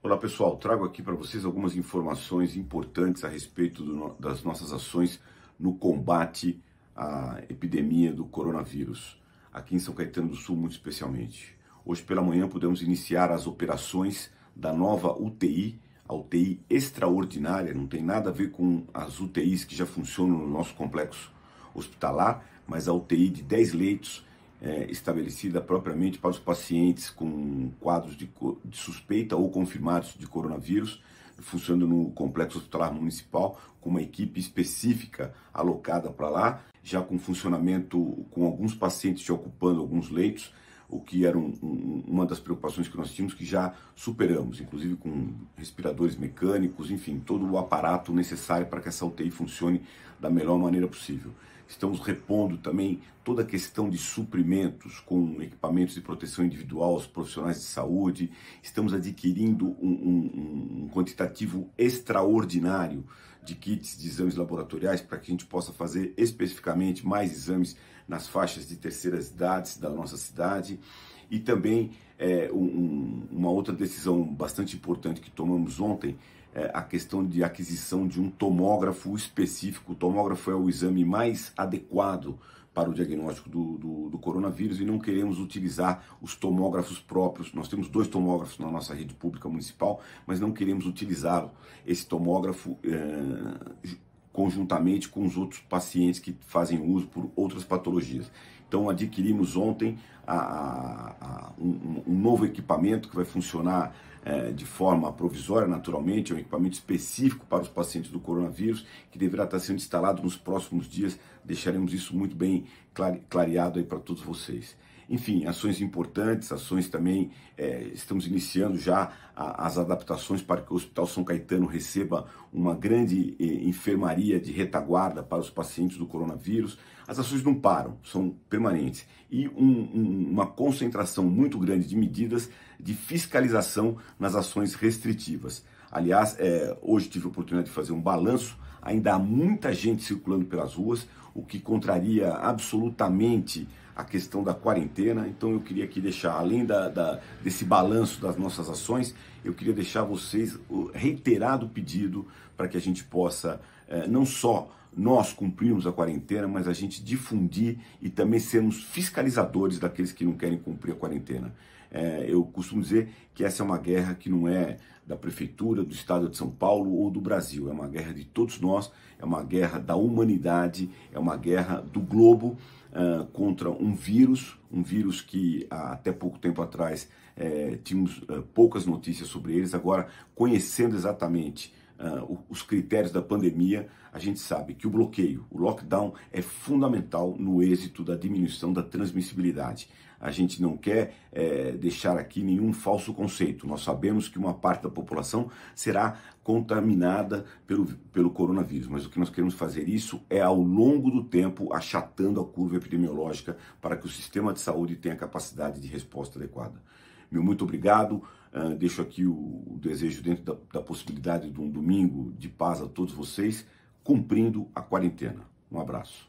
Olá pessoal, trago aqui para vocês algumas informações importantes a respeito do, das nossas ações no combate à epidemia do coronavírus, aqui em São Caetano do Sul, muito especialmente. Hoje pela manhã pudemos iniciar as operações da nova UTI, a UTI extraordinária, não tem nada a ver com as UTIs que já funcionam no nosso complexo hospitalar, mas a UTI de 10 leitos é, estabelecida propriamente para os pacientes com quadros de, de suspeita ou confirmados de coronavírus, funcionando no Complexo Hospitalar Municipal, com uma equipe específica alocada para lá, já com funcionamento com alguns pacientes já ocupando alguns leitos, o que era um, um, uma das preocupações que nós tínhamos, que já superamos, inclusive com respiradores mecânicos, enfim, todo o aparato necessário para que essa UTI funcione da melhor maneira possível. Estamos repondo também toda a questão de suprimentos com equipamentos de proteção individual aos profissionais de saúde. Estamos adquirindo um, um, um quantitativo extraordinário de kits de exames laboratoriais para que a gente possa fazer especificamente mais exames nas faixas de terceiras idades da nossa cidade. E também é, um, uma outra decisão bastante importante que tomamos ontem, é a questão de aquisição de um tomógrafo específico. O tomógrafo é o exame mais adequado para o diagnóstico do, do, do, coronavírus e não queremos utilizar os tomógrafos próprios. Nós temos dois tomógrafos na nossa rede pública municipal, mas não queremos utilizá-lo. Esse tomógrafo é, conjuntamente com os outros pacientes que fazem uso por outras patologias. Então, adquirimos ontem a, a, um, um, novo equipamento que vai funcionar é, de forma provisória, naturalmente, é um equipamento específico para os pacientes do coronavírus, que deverá estar sendo instalado nos próximos dias. Deixaremos isso muito bem clareado aí para todos vocês. Enfim, ações importantes, ações também, é, estamos iniciando já a, as adaptações para que o Hospital São Caetano receba uma grande eh, enfermaria de retaguarda para os pacientes do coronavírus. As ações não param, são permanentes. E um, um, uma concentração muito grande de medidas de fiscalização nas ações restritivas. Aliás, é, hoje tive a oportunidade de fazer um balanço, ainda há muita gente circulando pelas ruas o que contraria absolutamente a questão da quarentena. Então eu queria aqui deixar, além da, da, desse balanço das nossas ações, eu queria deixar vocês o reiterado pedido para que a gente possa eh, não só nós cumprirmos a quarentena, mas a gente difundir e também sermos fiscalizadores daqueles que não querem cumprir a quarentena. É, eu costumo dizer que essa é uma guerra que não é da prefeitura, do estado de São Paulo ou do Brasil, é uma guerra de todos nós, é uma guerra da humanidade, é uma guerra do globo uh, contra um vírus, um vírus que até pouco tempo atrás é, tínhamos uh, poucas notícias sobre eles, agora conhecendo exatamente uh, os critérios da pandemia, a gente sabe que o bloqueio, o lockdown, é fundamental no êxito da diminuição da transmissibilidade. A gente não quer é, deixar aqui nenhum falso conceito. Nós sabemos que uma parte da população será contaminada pelo, pelo coronavírus, mas o que nós queremos fazer isso é ao longo do tempo achatando a curva epidemiológica para que o sistema de saúde tenha capacidade de resposta adequada. Meu muito obrigado. Uh, deixo aqui o, o desejo dentro da, da possibilidade de um domingo de paz a todos vocês, cumprindo a quarentena. Um abraço.